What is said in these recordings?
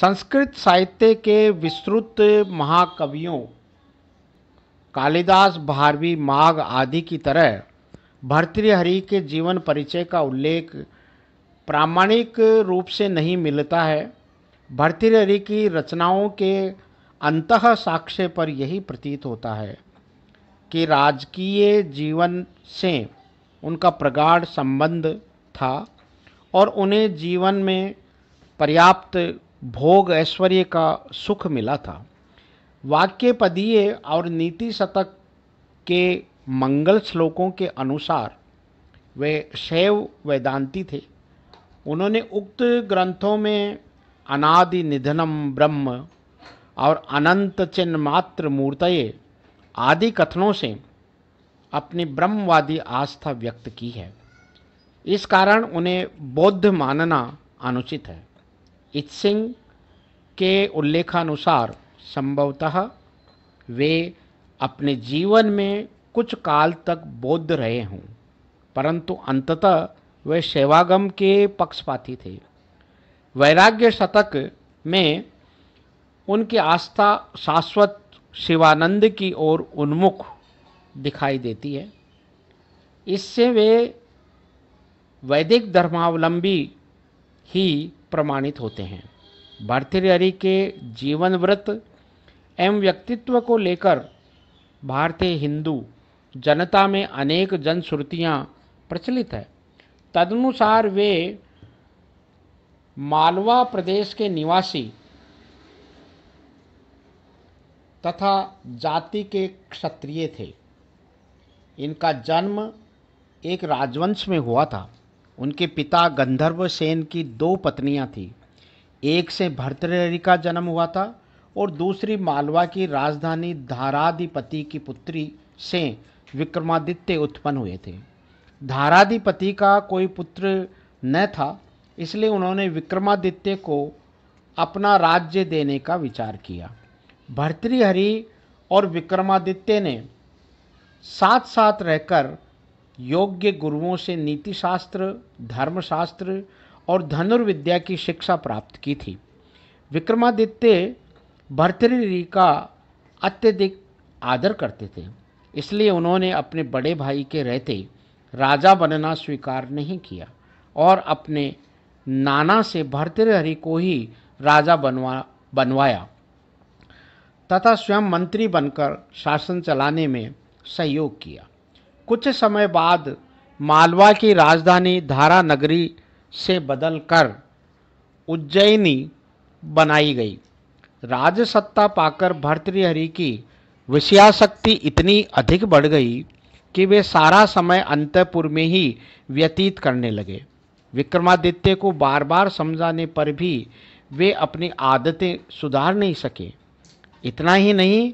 संस्कृत साहित्य के विस्तृत महाकवियों कालिदास भारवी माघ आदि की तरह भर्तृहरि के जीवन परिचय का उल्लेख प्रामाणिक रूप से नहीं मिलता है भर्तृहरि की रचनाओं के अंत साक्ष्य पर यही प्रतीत होता है कि राजकीय जीवन से उनका प्रगाढ़ संबंध था और उन्हें जीवन में पर्याप्त भोग ऐश्वर्य का सुख मिला था वाक्य पदीय और नीति शतक के मंगल श्लोकों के अनुसार वे शैव वेदांति थे उन्होंने उक्त ग्रंथों में अनादि निधनम ब्रह्म और अनंत चिन्ह मात्र मूर्तये आदि कथनों से अपनी ब्रह्मवादी आस्था व्यक्त की है इस कारण उन्हें बौद्ध मानना अनुचित है इत्सिंग के उल्लेखानुसार संभवतः वे अपने जीवन में कुछ काल तक बौद्ध रहे हों परंतु अंततः वे सेवागम के पक्षपाती थे वैराग्य शतक में उनकी आस्था शाश्वत शिवानंद की ओर उन्मुख दिखाई देती है इससे वे वैदिक धर्मावलंबी ही प्रमाणित होते हैं भारतीय के जीवन व्रत एवं व्यक्तित्व को लेकर भारतीय हिंदू जनता में अनेक जनश्रुतियाँ प्रचलित है तदनुसार वे मालवा प्रदेश के निवासी तथा जाति के क्षत्रिय थे इनका जन्म एक राजवंश में हुआ था उनके पिता गंधर्व सेन की दो पत्नियां थीं एक से भर्तृहरि का जन्म हुआ था और दूसरी मालवा की राजधानी धाराधिपति की पुत्री से विक्रमादित्य उत्पन्न हुए थे धाराधिपति का कोई पुत्र न था इसलिए उन्होंने विक्रमादित्य को अपना राज्य देने का विचार किया भर्तृहरि और विक्रमादित्य ने साथ साथ रहकर योग्य गुरुओं से नीतिशास्त्र धर्मशास्त्र और धनुर्विद्या की शिक्षा प्राप्त की थी विक्रमादित्य भर्तृहरि का अत्यधिक आदर करते थे इसलिए उन्होंने अपने बड़े भाई के रहते राजा बनना स्वीकार नहीं किया और अपने नाना से भर्तृहरि को ही राजा बनवा बनवाया तथा स्वयं मंत्री बनकर शासन चलाने में सहयोग किया कुछ समय बाद मालवा की राजधानी धारा नगरी से बदलकर उज्जैनी बनाई गई राजसत्ता पाकर भर्तृहरि की विषयाशक्ति इतनी अधिक बढ़ गई कि वे सारा समय अंतपुर में ही व्यतीत करने लगे विक्रमादित्य को बार बार समझाने पर भी वे अपनी आदतें सुधार नहीं सके इतना ही नहीं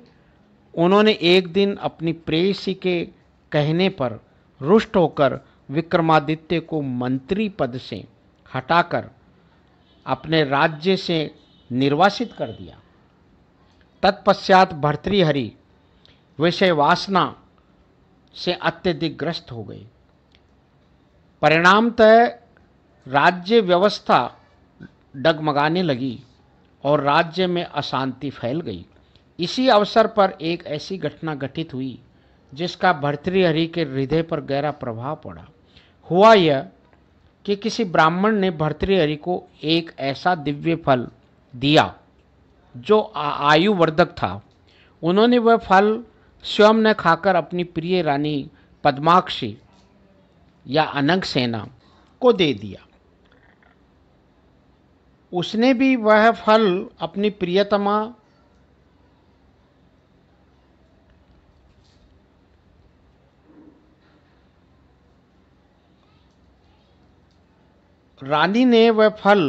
उन्होंने एक दिन अपनी प्रेसी के कहने पर रुष्ट होकर विक्रमादित्य को मंत्री पद से हटाकर अपने राज्य से निर्वासित कर दिया तत्पश्चात भर्तृहरि विषय वासना से अत्यधिक ग्रस्त हो गए परिणामतः राज्य व्यवस्था डगमगाने लगी और राज्य में अशांति फैल गई इसी अवसर पर एक ऐसी घटना घटित हुई जिसका भर्तृहरि के हृदय पर गहरा प्रभाव पड़ा हुआ यह कि किसी ब्राह्मण ने भर्तृहरि को एक ऐसा दिव्य फल दिया जो आयुवर्धक था उन्होंने वह फल स्वयं न खाकर अपनी प्रिय रानी पद्माक्षी या अनंग सेना को दे दिया उसने भी वह फल अपनी प्रियतमा रानी ने वह फल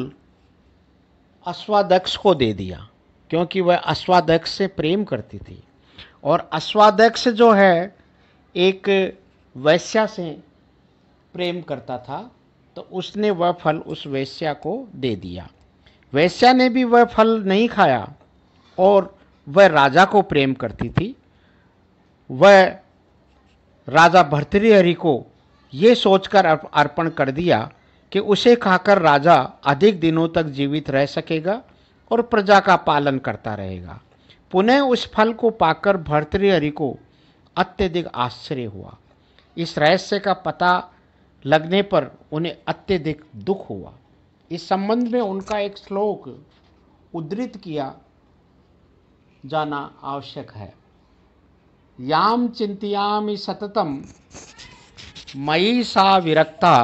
अश्वादक्ष को दे दिया क्योंकि वह अश्वादक्ष से प्रेम करती थी और अश्वादक्ष जो है एक वैश्या से प्रेम करता था तो उसने वह फल उस वैश्या को दे दिया वैश्या ने भी वह फल नहीं खाया और वह राजा को प्रेम करती थी वह राजा भर्तृहरि को ये सोचकर अर्पण कर दिया कि उसे खाकर राजा अधिक दिनों तक जीवित रह सकेगा और प्रजा का पालन करता रहेगा पुनः उस फल को पाकर भर्तृहरि को अत्यधिक आश्चर्य हुआ इस रहस्य का पता लगने पर उन्हें अत्यधिक दुख हुआ इस संबंध में उनका एक श्लोक उद्धृत किया जाना आवश्यक है याम चिंतियामी सततम मई सा विरक्ता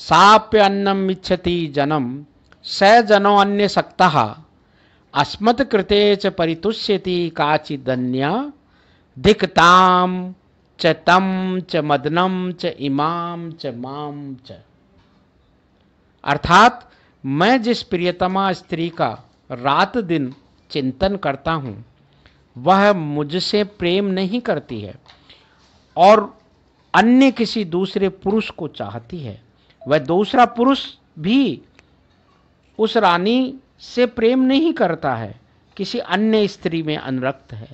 साप्य अन्नम इच्छति जनम स जनो अन्य सक्ता अस्मत् कृते च परितुष्यति काचिदन्या दिखताम च तम च मदनम च इमाम च माम च अर्थात मैं जिस प्रियतमा स्त्री का रात दिन चिंतन करता हूँ वह मुझसे प्रेम नहीं करती है और अन्य किसी दूसरे पुरुष को चाहती है वह दूसरा पुरुष भी उस रानी से प्रेम नहीं करता है किसी अन्य स्त्री में अनुरक्त है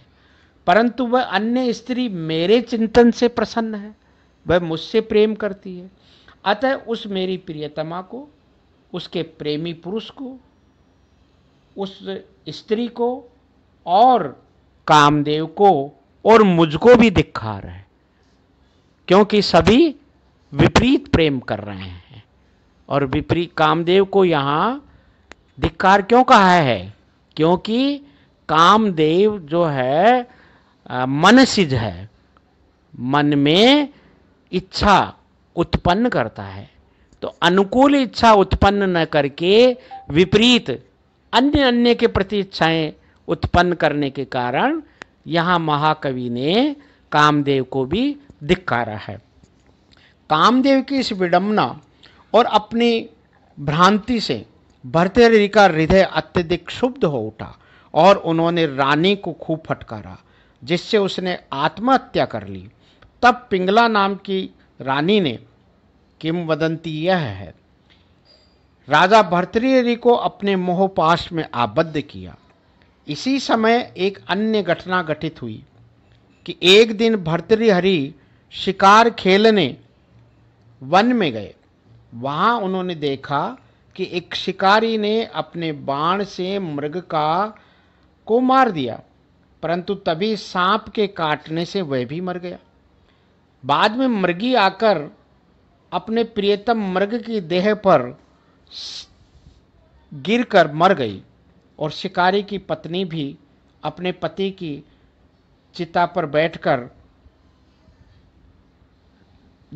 परंतु वह अन्य स्त्री मेरे चिंतन से प्रसन्न है वह मुझसे प्रेम करती है अतः उस मेरी प्रियतमा को उसके प्रेमी पुरुष को उस स्त्री को और कामदेव को और मुझको भी दिखा है क्योंकि सभी विपरीत प्रेम कर रहे हैं और विपरीत कामदेव को यहाँ धिक्कार क्यों कहा है क्योंकि कामदेव जो है मनसिज है मन में इच्छा उत्पन्न करता है तो अनुकूल इच्छा उत्पन्न न करके विपरीत अन्य अन्य के प्रति इच्छाएं उत्पन्न करने के कारण यहाँ महाकवि ने कामदेव को भी धिक्कारा है कामदेव की इस विडम्बना और अपनी भ्रांति से भरतहरि का हृदय अत्यधिक क्षुब्ध हो उठा और उन्होंने रानी को खूब फटकारा जिससे उसने आत्महत्या कर ली तब पिंगला नाम की रानी ने किम वदंती यह है राजा भरतहरि को अपने मोहपाश में आबद्ध किया इसी समय एक अन्य घटना घटित हुई कि एक दिन भरतहरि शिकार खेलने वन में गए वहाँ उन्होंने देखा कि एक शिकारी ने अपने बाण से मृग का को मार दिया परंतु तभी सांप के काटने से वह भी मर गया बाद में मृगी आकर अपने प्रियतम मृग की देह पर गिरकर मर गई और शिकारी की पत्नी भी अपने पति की चिता पर बैठकर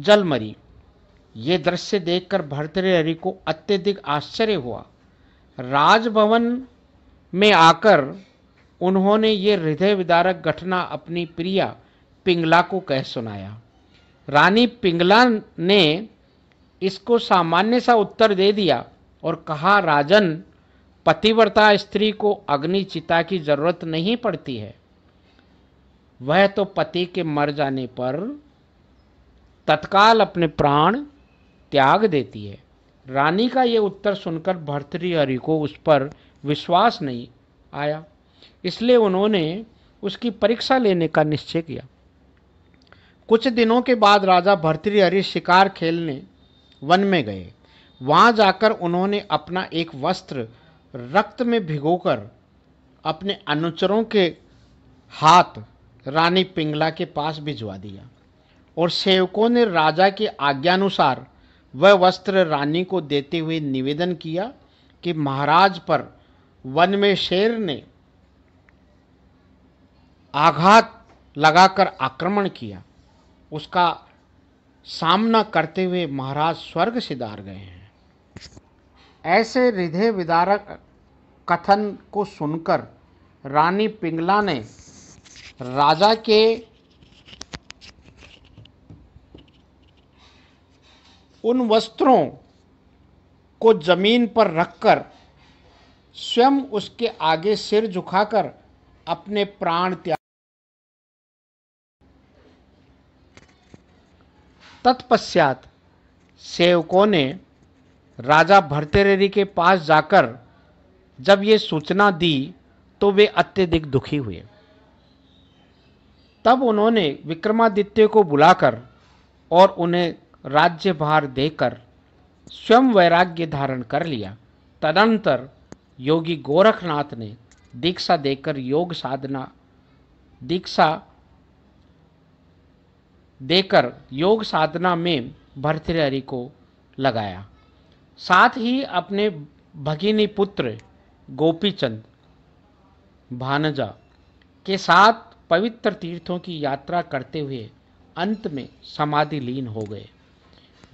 जल मरी ये दृश्य देखकर भर्तृहरि को अत्यधिक आश्चर्य हुआ राजभवन में आकर उन्होंने ये हृदय विदारक घटना अपनी प्रिया पिंगला को कह सुनाया रानी पिंगला ने इसको सामान्य सा उत्तर दे दिया और कहा राजन पतिव्रता स्त्री को अग्नि चिता की जरूरत नहीं पड़ती है वह तो पति के मर जाने पर तत्काल अपने प्राण त्याग देती है रानी का ये उत्तर सुनकर भर्तृहरि को उस पर विश्वास नहीं आया इसलिए उन्होंने उसकी परीक्षा लेने का निश्चय किया कुछ दिनों के बाद राजा भर्तृहरि शिकार खेलने वन में गए वहाँ जाकर उन्होंने अपना एक वस्त्र रक्त में भिगोकर अपने अनुचरों के हाथ रानी पिंगला के पास भिजवा दिया और सेवकों ने राजा के आज्ञानुसार वह वस्त्र रानी को देते हुए निवेदन किया कि महाराज पर वन में शेर ने आघात लगाकर आक्रमण किया उसका सामना करते हुए महाराज स्वर्ग सिधार गए हैं ऐसे हृदय विदारक कथन को सुनकर रानी पिंगला ने राजा के उन वस्त्रों को ज़मीन पर रखकर स्वयं उसके आगे सिर झुकाकर अपने प्राण त्याग तत्पश्चात सेवकों ने राजा भरतेरि के पास जाकर जब ये सूचना दी तो वे अत्यधिक दुखी हुए तब उन्होंने विक्रमादित्य को बुलाकर और उन्हें राज्य भार देकर स्वयं वैराग्य धारण कर लिया तदंतर योगी गोरखनाथ ने दीक्षा देकर योग साधना दीक्षा देकर योग साधना में भर्तृहरि को लगाया साथ ही अपने भगिनी पुत्र गोपीचंद भानजा के साथ पवित्र तीर्थों की यात्रा करते हुए अंत में समाधि लीन हो गए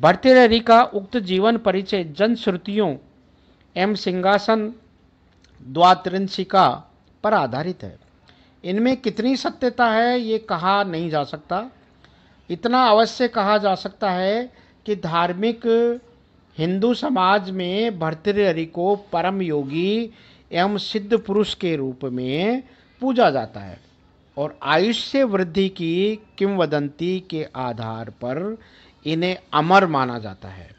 भरते का उक्त जीवन परिचय जनश्रुतियों एवं सिंहासन द्वात्रिंशिका पर आधारित है इनमें कितनी सत्यता है ये कहा नहीं जा सकता इतना अवश्य कहा जा सकता है कि धार्मिक हिंदू समाज में भर्तृहरि को परम योगी एवं सिद्ध पुरुष के रूप में पूजा जाता है और आयुष्य वृद्धि की किंवदंती के आधार पर इन्हें अमर माना जाता है